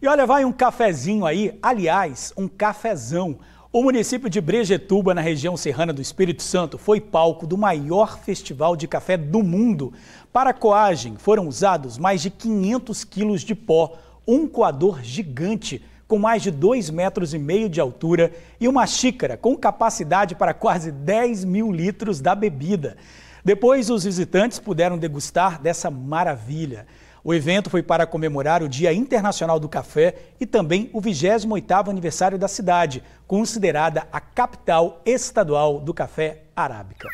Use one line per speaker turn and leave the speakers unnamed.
E olha, vai um cafezinho aí, aliás, um cafezão. O município de Brejetuba, na região serrana do Espírito Santo, foi palco do maior festival de café do mundo. Para a coagem, foram usados mais de 500 quilos de pó, um coador gigante com mais de 2,5 metros e meio de altura e uma xícara com capacidade para quase 10 mil litros da bebida. Depois, os visitantes puderam degustar dessa maravilha. O evento foi para comemorar o Dia Internacional do Café e também o 28º aniversário da cidade, considerada a capital estadual do café arábica.